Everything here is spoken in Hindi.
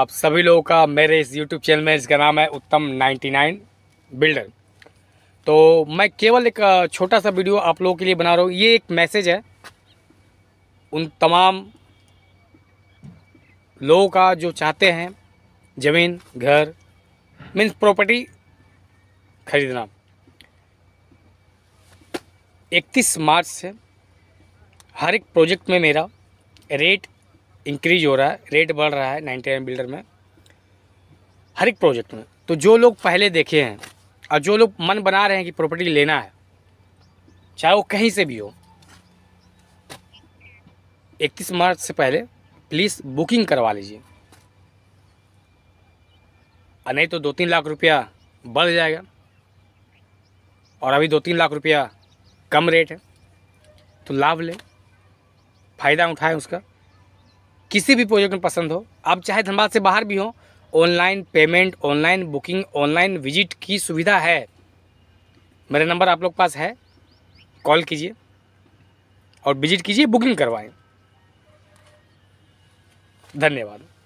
आप सभी लोगों का मेरे इस YouTube चैनल में इसका नाम है उत्तम 99 बिल्डर तो मैं केवल एक छोटा सा वीडियो आप लोगों के लिए बना रहा हूँ ये एक मैसेज है उन तमाम लोगों का जो चाहते हैं ज़मीन घर मीन्स प्रॉपर्टी खरीदना 31 मार्च से हर एक प्रोजेक्ट में मेरा रेट इंक्रीज हो रहा है रेट बढ़ रहा है नाइन्टी नाइन बिल्डर में हर एक प्रोजेक्ट में तो जो लोग पहले देखे हैं और जो लोग मन बना रहे हैं कि प्रॉपर्टी लेना है चाहे वो कहीं से भी हो इक्कीस मार्च से पहले प्लीज़ बुकिंग करवा लीजिए और नहीं तो दो तीन लाख रुपया बढ़ जाएगा और अभी दो तीन लाख रुपया कम रेट है तो लाभ लें फ़ायदा उठाएं उसका किसी भी प्रोजेक्ट में पसंद हो आप चाहे धनबाद से बाहर भी हो online payment online booking online visit की सुविधा है मेरा नंबर आप लोग पास है कॉल कीजिए और विजिट कीजिए बुकिंग करवाएं धन्यवाद